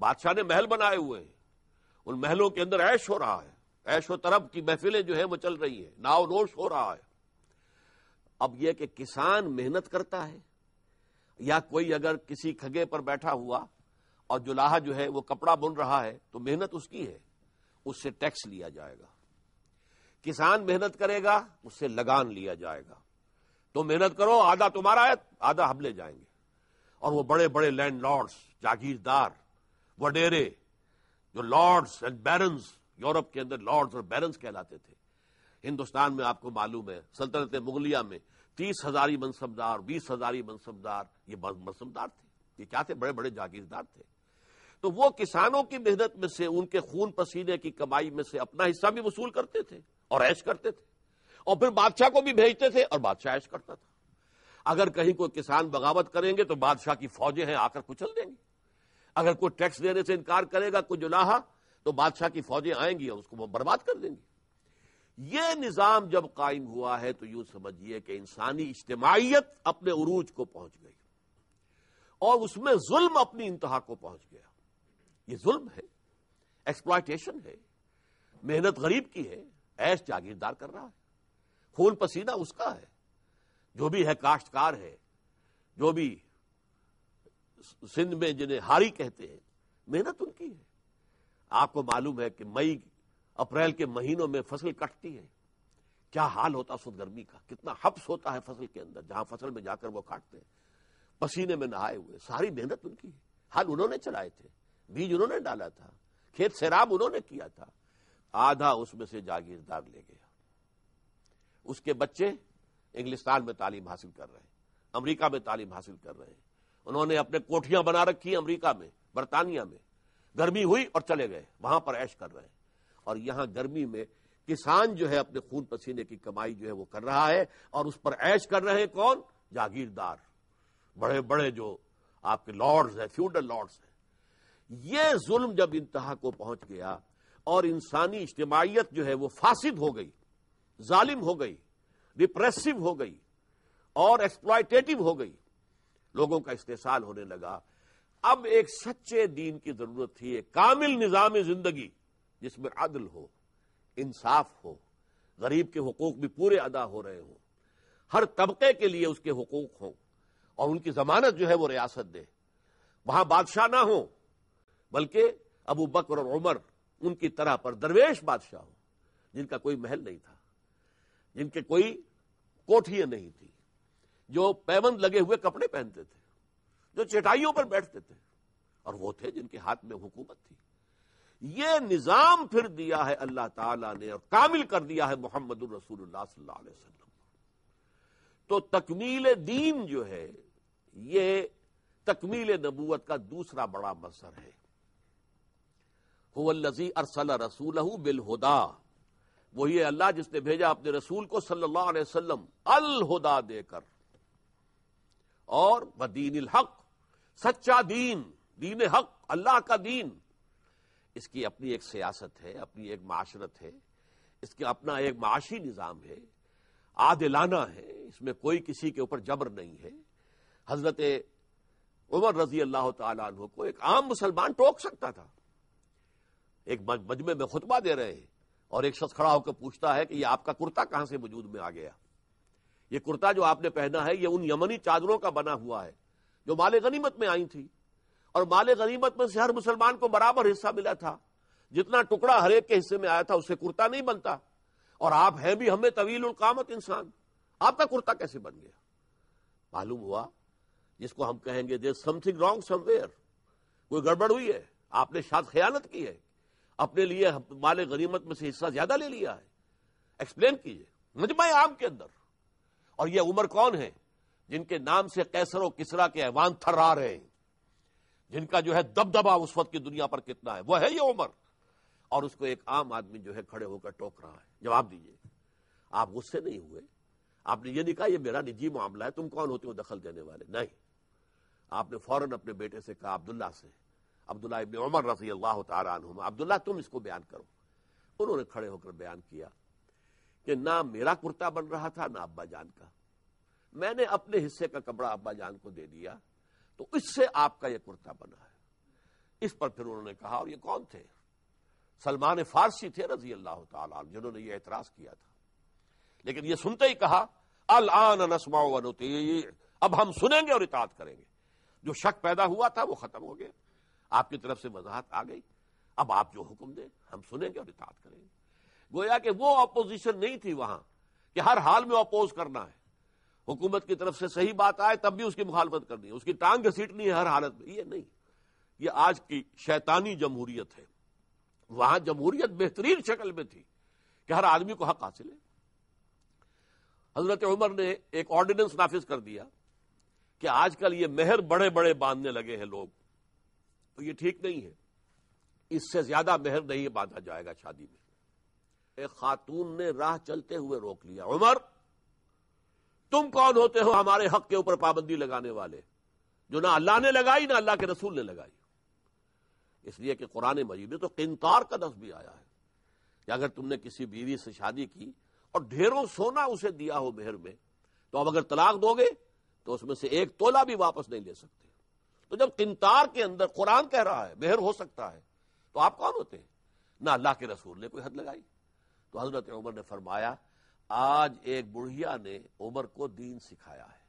बादशाह ने महल बनाए हुए हैं उन महलों के अंदर ऐश हो रहा है ऐशो तरब की महफिलें जो है वो चल रही हैं नाव रोश हो रहा है अब यह कि किसान मेहनत करता है या कोई अगर किसी खगे पर बैठा हुआ और जुलाहा जो है वो कपड़ा बुन रहा है तो मेहनत उसकी है उससे टैक्स लिया जाएगा किसान मेहनत करेगा उससे लगान लिया जाएगा तो मेहनत करो आधा तुम्हारा है आधा हम ले जाएंगे और वो बड़े बड़े लैंडलॉर्ड्स जागीरदार वडेरे जो लॉर्ड्स एंड बैरन्स यूरोप के अंदर लॉर्ड्स और बैरन्स कहलाते थे हिंदुस्तान में आपको मालूम है सल्तनत मुगलिया में तीस हजारी मनसबदार बीस हजारी मनसबदार ये मनसबदार थे ये क्या थे बड़े बड़े जागीरदार थे तो वो किसानों की मेहनत में से उनके खून पसीने की कमाई में से अपना हिस्सा भी वसूल करते थे और ऐश करते थे और फिर बादशाह को भी भेजते थे और बादशाह ऐश करता था अगर कहीं कोई किसान बगावत करेंगे तो बादशाह की फौजें हैं आकर कुचल देंगे अगर कोई टैक्स देने से इनकार करेगा कोई जुलाहा तो बादशाह की फौजें आएंगी और उसको वो बर्बाद कर देंगी ये निज़ाम जब कायम हुआ है तो यूं समझिए कि इंसानी इज्तमाहीत अपने उरूज को पहुंच गई और उसमें जुल्म अपनी इंतहा को पहुंच गया ये जुल्म है एक्सप्लाइटेशन है मेहनत गरीब की है ऐश जागीरदार कर रहा है खून पसीना उसका है जो भी है काश्तकार है जो भी सिंध में जिन्हें हारी कहते हैं मेहनत उनकी है आपको मालूम है कि मई अप्रैल के महीनों में फसल कटती है क्या हाल होता है गर्मी का कितना हप्स होता है फसल के अंदर जहां फसल में जाकर वो काटते हैं पसीने में नहाए हुए सारी मेहनत उनकी है हाल उन्होंने चलाए थे बीज उन्होंने डाला था खेत सैराब उन्होंने किया था आधा उसमें से जागीरदार ले गया उसके बच्चे इंग्लिस्तान में तालीम हासिल कर रहे हैं अमेरिका में तालीम हासिल कर रहे हैं उन्होंने अपने कोठियां बना रखी अमेरिका में बरतानिया में गर्मी हुई और चले गए वहां पर ऐश कर रहे हैं और यहां गर्मी में किसान जो है अपने खून पसीने की कमाई जो है वो कर रहा है और उस पर ऐश कर रहे हैं कौन जागीरदार बड़े बड़े जो आपके लॉर्ड्स हैं फ्यूडल लॉर्ड्स हैं ये जुल्म जब इंतहा को पहुंच गया और इंसानी इज्तमाहीत जो है वो फासिद हो गई जालिम हो गई रिप्रेसिव हो गई और एक्सप्लाइटेटिव हो गई लोगों का इस्तेसाल होने लगा अब एक सच्चे दीन की जरूरत थी एक कामिल निज़ाम जिंदगी जिसमें अदल हो इंसाफ हो गरीब के हकूक भी पूरे अदा हो रहे हों हर तबके के लिए उसके हकूक हों और उनकी जमानत जो है वो रियासत दे वहां बादशाह ना हो बल्कि अबू बकर और उमर उनकी तरह पर दरवेश बादशाह हो जिनका कोई महल नहीं था जिनके कोई कोठियां नहीं थी जो पैबंद लगे हुए कपड़े पहनते थे जो चटाइयों पर बैठते थे और वो थे जिनके हाथ में हुकूमत थी ये निजाम फिर दिया है अल्लाह ताला ने और कामिल कर दिया है मोहम्मद रसूलुल्लाह तो तकमील दीन जो है ये तकमील नबूत का दूसरा बड़ा मसर है अरसल रसूल बिलहुदा वही है अल्लाह जिसने भेजा अपने रसूल को सल्लल्लाहु अलैहि वसल्लम अलहुदा देकर और वदीन हक सच्चा दीन दीन हक अल्लाह का दीन इसकी अपनी एक सियासत है अपनी एक माशरत है इसका अपना एक माशी निज़ाम है आदिलाना है इसमें कोई किसी के ऊपर जबर नहीं है हजरत उमर रजी अल्लाह तु को एक आम मुसलमान टोक सकता था एक मजमे में खुतबा दे रहे हैं और एक शख्स खड़ा होकर पूछता है कि ये आपका कुर्ता कहां से वजूद में आ गया ये कुर्ता जो आपने पहना है ये उन यमनी चादरों का बना हुआ है जो माल गनीमत में आई थी और माल गनीमत में से हर मुसलमान को बराबर हिस्सा मिला था जितना टुकड़ा हरेक के हिस्से में आया था उससे कुर्ता नहीं बनता और आप हैं भी हमें तवील उलकामत इंसान आपका कुर्ता कैसे बन गया मालूम हुआ जिसको हम कहेंगे देर समथिंग रॉन्ग समवेयर कोई गड़बड़ हुई है आपने शायद खयानत की है अपने लिए माले गनीमत में से हिस्सा ज्यादा ले लिया है एक्सप्लेन कीजिए मजमा आम के अंदर और यह उम्र कौन है जिनके नाम से कैसर और किसरा के ऐवान थर्रा रहे हैं जिनका जो है दबदबा उस वक्त की दुनिया पर कितना है वह है ये उम्र और उसको एक आम आदमी जो है खड़े होकर टोक रहा है जवाब दीजिए आप गुस्से नहीं हुए आपने ये नहीं कहा यह मेरा निजी मामला है तुम कौन होते हो दखल देने वाले नहीं आपने फौरन अपने बेटे से कहा अब्दुल्ला से अब्दुल्ला इबन उमर रजी अल्लाह तुम अब्दुल्ला तुम इसको बयान करो उन्होंने खड़े होकर बयान किया कि ना मेरा कुर्ता बन रहा था ना अब्बा जान का मैंने अपने हिस्से का कपड़ा अब्बा जान को दे दिया तो इससे आपका यह कुर्ता बना है इस पर फिर उन्होंने कहा और ये कौन थे सलमान फारसी थे रजी अल्लाह जिन्होंने यह एतराज किया था लेकिन यह सुनते ही कहा अल आन नसमा अब हम सुनेंगे और इतात करेंगे जो शक पैदा हुआ था वो खत्म हो गया आपकी तरफ से वजाहत आ गई अब आप जो हुक्म दें हम सुनेंगे और इतात करेंगे गोया कि वो अपोजिशन नहीं थी वहां कि हर हाल में अपोज करना है हुकूमत की तरफ से सही बात आए तब भी उसकी मुखालफत करनी है उसकी टांग घसीटनी है हर हालत में ये नहीं ये आज की शैतानी जमहूरियत है वहां जमहूरियत बेहतरीन शक्ल में थी कि हर आदमी को हक हासिल है हजरत उमर ने एक ऑर्डिनेंस नाफिज कर दिया कि आजकल ये मेहर बड़े बड़े बांधने लगे हैं लोग तो ये ठीक नहीं है इससे ज्यादा मेहर नहीं बांधा जाएगा शादी में एक खातून ने राह चलते हुए रोक लिया उमर तुम कौन होते हो हमारे हक के ऊपर पाबंदी लगाने वाले जो ना अल्लाह ने लगाई ना अल्लाह के रसूल ने लगाई इसलिए कि कुरान मजीद में तो किंतार का दफ भी आया है कि अगर तुमने किसी बीवी से शादी की और ढेरों सोना उसे दिया हो मेहर में तो अब अगर तलाक दोगे तो उसमें से एक तोला भी वापस नहीं ले सकते तो जब किन्तार के अंदर कुरान कह रहा है मेहर हो सकता है तो आप कौन होते हैं ना अल्लाह के रसूल ने कोई हद लगाई तो हजरत उमर ने फरमाया आज एक बुढ़िया ने उमर को दीन सिखाया है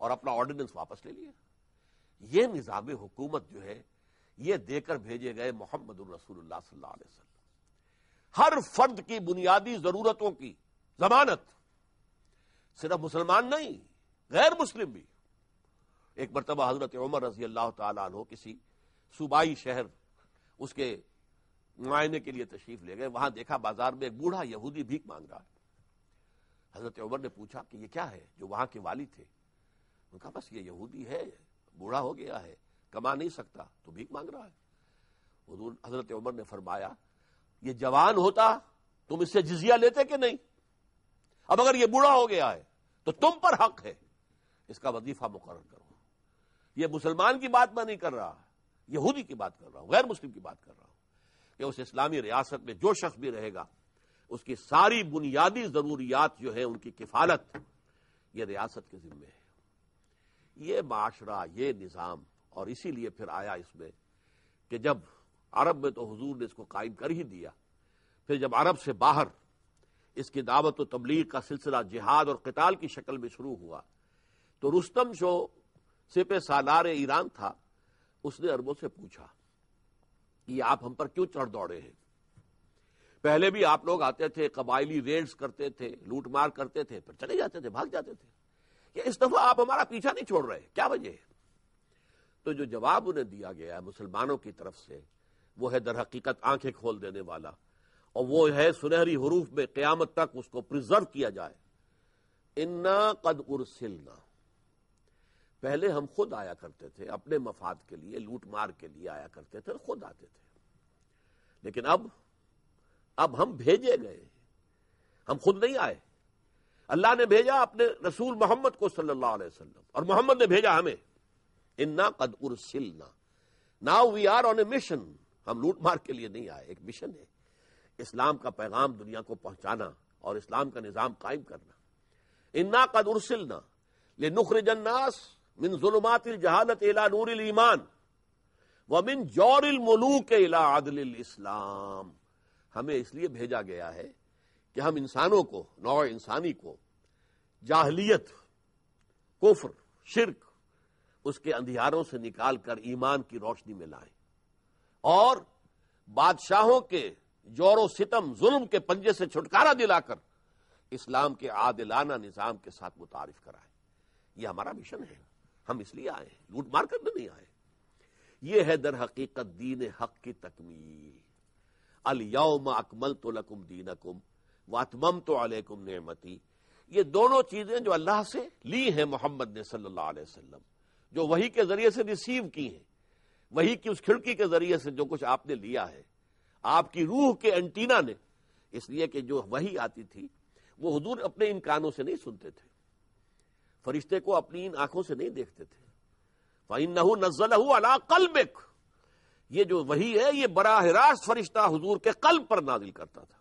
और अपना ऑर्डिनेंस वापस ले लिया ये निज़ाम हुकूमत जो है ये देकर भेजे गए मोहम्मद हर फर्द की बुनियादी जरूरतों की जमानत सिर्फ मुसलमान नहीं गैर मुस्लिम भी एक मरतबा हजरत उमर रजी अल्लाह तु किसी सूबाई शहर उसके मुआयने के लिए तशरीफ ले गए वहां देखा बाजार में एक बूढ़ा यहूदी भीख मांग रहा है हजरत उमर ने पूछा कि यह क्या है जो वहां के वाली थे उनका बस ये यहूदी है बूढ़ा हो गया है कमा नहीं सकता तो भीख मांग रहा है हजरत उमर ने फरमाया ये जवान होता तुम इससे जिजिया लेते कि नहीं अब अगर ये बूढ़ा हो गया है तो तुम पर हक है इसका वजीफा मुकर करो यह मुसलमान की बात मैं नहीं कर रहा यहूदी की बात कर रहा हूं गैर मुस्लिम की बात कर रहा हूं कि उस इस्लामी रियासत में जो शख्स भी रहेगा उसकी सारी बुनियादी जरूरियात जो है उनकी किफालत ये रियासत के जिम्मे है ये माशरा ये निज़ाम और इसीलिए फिर आया इसमें कि जब अरब में तो हुजूर ने इसको कायम कर ही दिया फिर जब अरब से बाहर इसकी दावत तबलीग का सिलसिला जिहाद और कताल की शक्ल में शुरू हुआ तो रुस्तम शो सिप सालार ईरान था उसने अरबों से पूछा कि आप हम पर क्यों चढ़ दौड़े हैं पहले भी आप लोग आते थे कबायली रेड्स करते थे लूटमार करते थे पर चले जाते थे भाग जाते थे कि इस दफा आप हमारा पीछा नहीं छोड़ रहे क्या वजह है तो जो जवाब उन्हें दिया गया है मुसलमानों की तरफ से वो है दर हकीकत आंखें खोल देने वाला और वो है सुनहरी हरूफ में क्यामत तक उसको प्रिजर्व किया जाए इन्ना कद उर्सिलना पहले हम खुद आया करते थे अपने मफाद के लिए लूट मार के लिए आया करते थे खुद आते थे लेकिन अब अब हम भेजे गए हम खुद नहीं आए अल्लाह ने भेजा अपने रसूल मोहम्मद को सल्लल्लाहु अलैहि वसल्लम और मोहम्मद ने भेजा हमें इन्ना कद उर्सिलना now we are on a mission हम लूट मार के लिए नहीं आए एक मिशन है इस्लाम का पैगाम दुनिया को पहुंचाना और इस्लाम का निज़ाम कायम करना इन्ना कद उर्सिलना ले नुखर जन्नास मिन जुलमातिल जहालत एला नूर ईमान व मिन जौर मलूक एला आदल इस्लाम हमें इसलिए भेजा गया है कि हम इंसानों को नौ इंसानी को जाहलीत कुफ्र शिरक उसके अंधियारों से निकालकर ईमान की रोशनी में लाएं और बादशाहों के जोरों सितम जुल्म के पंजे से छुटकारा दिलाकर इस्लाम के आदिलाना निजाम के साथ मुतारफ कराएं यह हमारा मिशन है हम इसलिए आए हैं लूट मार करने नहीं आए यह है दर हकीकत दीन हक की तकमील अलयम अकमल तो लकुम दीन अकुम वातमम तो अलैकुम नमती ये दोनों चीजें जो अल्लाह से ली हैं मोहम्मद ने सल्लल्लाहु अलैहि वसल्लम जो वही के जरिए से रिसीव की हैं वही की उस खिड़की के जरिए से जो कुछ आपने लिया है आपकी रूह के एंटीना ने इसलिए कि जो वही आती थी वो हजूर अपने इन कानों से नहीं सुनते थे फरिश्ते को अपनी इन आंखों से नहीं देखते थे ये जो वही है ये बराह रास्त फरिश्ता हजूर के कल्ब पर नाजिल करता था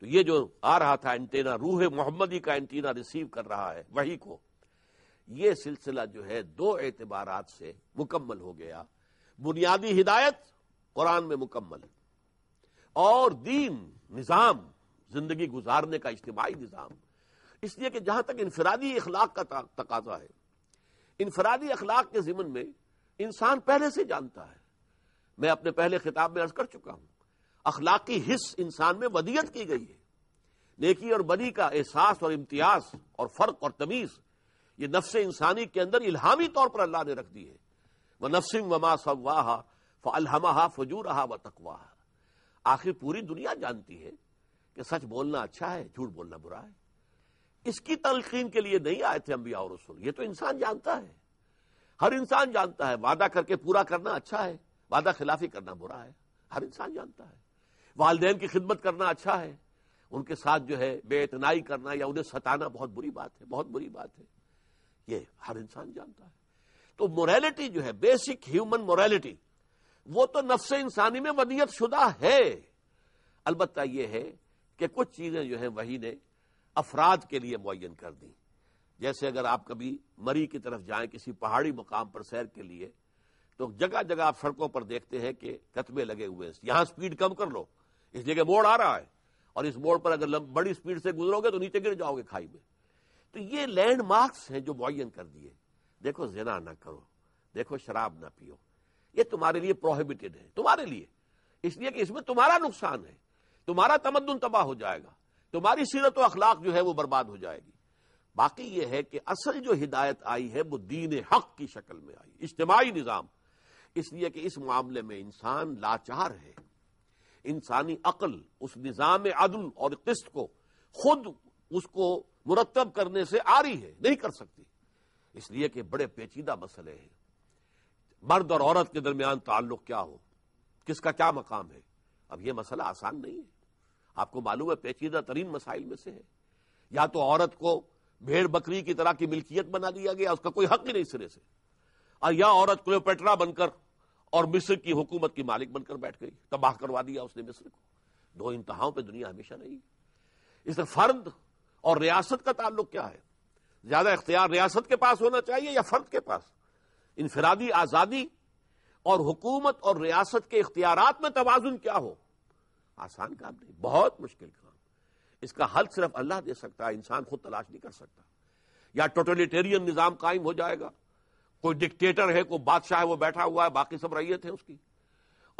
तो ये जो आ रहा था एंटीना रूह मोहम्मदी का एंटीना रिसीव कर रहा है वही को यह सिलसिला जो है दो एतबार से मुकम्मल हो गया बुनियादी हिदायत कुरान में मुकम्मल और दीन निज़ाम जिंदगी गुजारने का इज्तमाही निज़ाम इसलिए कि जहां तक इनफरादी अखलाक का तक है इनफरादी अखलाक के जिमन में इंसान पहले से जानता है मैं अपने पहले खिताब में अर्ज कर चुका हूं अखलाकी हिस्स इंसान में वदियत की गई है नेकी और बदी का एहसास और इम्तियाज और फर्क और तमीज ये नफ्स इंसानी के अंदर इल्हामी तौर पर अल्लाह ने रख दी है वह नफ्सिम वमा सवाहा फलहमा फजूरहा व तकवाहा आखिर पूरी दुनिया जानती है कि सच बोलना अच्छा है झूठ बोलना बुरा है इसकी तलकीन के लिए नहीं आए थे अम्बिया और रसूल ये तो इंसान जानता है हर इंसान जानता है वादा करके पूरा करना अच्छा है वादा खिलाफी करना बुरा है हर इंसान जानता है वालदे की खिदमत करना अच्छा है उनके साथ जो है बेतनाई करना या उन्हें सताना बहुत बुरी बात है बहुत बुरी बात है ये हर इंसान जानता है तो मोरालिटी जो है बेसिक ह्यूमन मोरालिटी वो तो नफ्स इंसानी में वनीत शुदा है अलबत् यह है कि कुछ चीजें जो है वही ने अफराद के लिए मुन कर दी जैसे अगर आप कभी मरी की तरफ जाए किसी पहाड़ी मुकाम पर सैर के लिए तो जगह जगह आप सड़कों पर देखते हैं कि कतबे लगे हुए हैं यहां स्पीड कम कर लो इस जगह मोड़ आ रहा है और इस मोड़ पर अगर बड़ी स्पीड से गुजरोगे तो नीचे गिर जाओगे खाई में तो ये लैंड मार्क्स हैं जो मुन कर दिए देखो जना ना करो देखो शराब ना पियो ये तुम्हारे लिए प्रोहिबिटेड है तुम्हारे लिए इसलिए कि इसमें तुम्हारा नुकसान है तुम्हारा तमदन तबाह हो जाएगा तुम्हारी सीरत अखलाक जो है वो बर्बाद हो जाएगी बाकी यह है कि असल जो हिदायत आई है वो दीन हक की शक्ल में आई इज्तमाही निज़ाम इसलिए कि इस मामले में इंसान लाचार है इंसानी अकल उस निज़ाम अदल और किस्त को खुद उसको मुरतब करने से आ रही है नहीं कर सकती इसलिए कि बड़े पेचीदा मसले हैं मर्द और औरत के दरमियान ताल्लुक क्या हो किसका क्या मकाम है अब यह मसला आसान नहीं है आपको मालूम है पेचीदा तरीन मसाइल में से है या तो औरत को भेड़ बकरी की तरह की मिल्कियत बना दिया गया उसका कोई हक ही नहीं सिरे से और या औरत को पेटरा बनकर और मिस्र की हुकूमत की मालिक बनकर बैठ गई तबाह करवा दिया उसने मिस्र को दो इंतहाओं पर दुनिया हमेशा रही इस फर्द और रियासत का ताल्लुक क्या है ज्यादा इख्तियार रियासत के पास होना चाहिए या फर्द के पास इनफरादी आजादी और हुकूमत और रियासत के इख्तियार में तोजुन क्या हो आसान काम नहीं बहुत मुश्किल काम इसका हल सिर्फ अल्लाह दे सकता है इंसान खुद तलाश नहीं कर सकता या टोटलीटेरियन निज़ाम कायम हो जाएगा कोई डिक्टेटर है कोई बादशाह है वो बैठा हुआ है बाकी सब रही है उसकी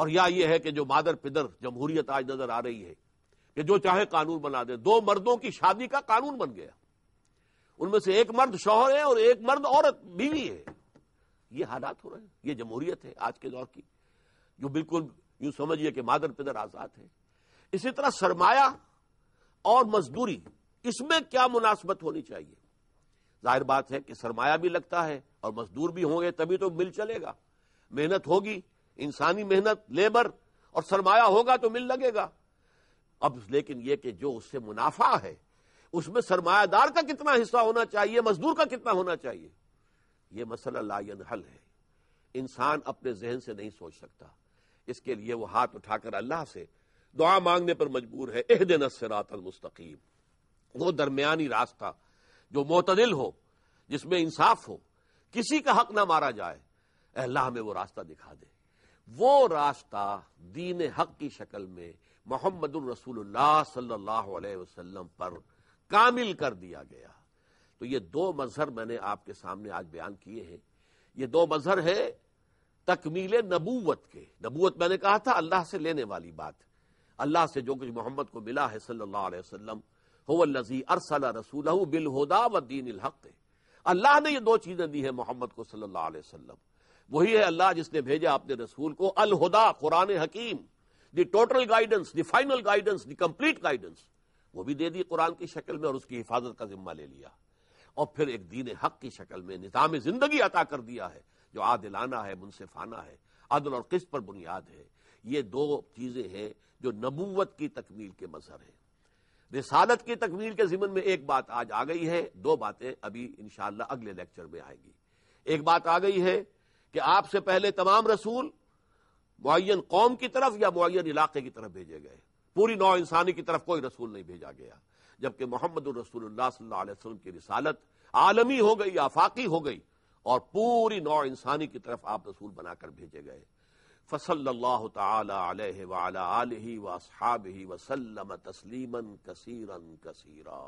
और या ये है कि जो मादर पिदर जमहूरियत आज नजर आ रही है कि जो चाहे कानून बना दे दो मर्दों की शादी का कानून बन गया उनमें से एक मर्द शोहर है और एक मर्द औरत बीवी है ये हालात हो रहे हैं ये जमहूरियत है आज के दौर की जो बिल्कुल यूं समझिए कि मादर पिदर आजाद है इसी तरह सरमाया और मजदूरी इसमें क्या मुनासबत होनी चाहिए जाहिर बात है कि सरमाया भी लगता है और मजदूर भी होंगे तभी तो मिल चलेगा मेहनत होगी इंसानी मेहनत लेबर और सरमाया होगा तो मिल लगेगा अब लेकिन यह कि जो उससे मुनाफा है उसमें सरमायादार का कितना हिस्सा होना चाहिए मजदूर का कितना होना चाहिए यह मसला लायन हल है इंसान अपने जहन से नहीं सोच सकता इसके लिए वो हाथ उठाकर अल्लाह से दुआ मांगने पर मजबूर है एह दिन मुस्तकीम वो दरमियानी रास्ता जो मोतदिल हो जिसमें इंसाफ हो किसी का हक ना मारा जाए अल्लाह में वो रास्ता दिखा दे वो रास्ता दीन हक की शक्ल में मोहम्मद रसूलुल्लाह सल्लल्लाहु अलैहि वसल्लम पर कामिल कर दिया गया तो ये दो मजहर मैंने आपके सामने आज बयान किए हैं ये दो मजहर है तकमील नबूवत के नबूवत मैंने कहा था अल्लाह से लेने वाली बात अल्लाह से जो कुछ मोहम्मद को मिला है सल्लल्लाहु अलैहि वसल्लम होवल्लजी अरसल रसूल बिल हुदा व दीन हक अल्लाह ने ये दो चीज़ें दी है मोहम्मद को सल्लल्लाहु अलैहि वसल्लम वही है अल्लाह जिसने भेजा अपने रसूल को अल हुदा कुरान हकीम the total guidance the final guidance the complete guidance वो भी दे दी कुरान की शक्ल में और उसकी हिफाजत का जिम्मा ले लिया और फिर एक दीन हक की शक्ल में निज़ाम ज़िंदगी अता कर दिया है जो आदिलाना है मुनसिफाना है अदल और किस्त पर बुनियाद है ये दो चीज़ें हैं जो नबूवत की तकमील के मजहर है रिसालत की तकमील के जिमन में एक बात आज आ गई है दो बातें अभी इंशाला अगले लेक्चर में आएगी एक बात आ गई है कि आपसे पहले तमाम रसूल मुन कौम की तरफ या मुन इलाके की तरफ भेजे गए पूरी नौ इंसानी की तरफ कोई रसूल नहीं भेजा गया जबकि मोहम्मद रसूलुल्लाह सल्लल्लाहु की रिसालत आलमी हो गई आफाकी हो गई और पूरी नौ इंसानी की तरफ आप रसूल बनाकर भेजे गए फसल्ला तला वसहाब वसलम तस्लीमन कसीरन कसीरा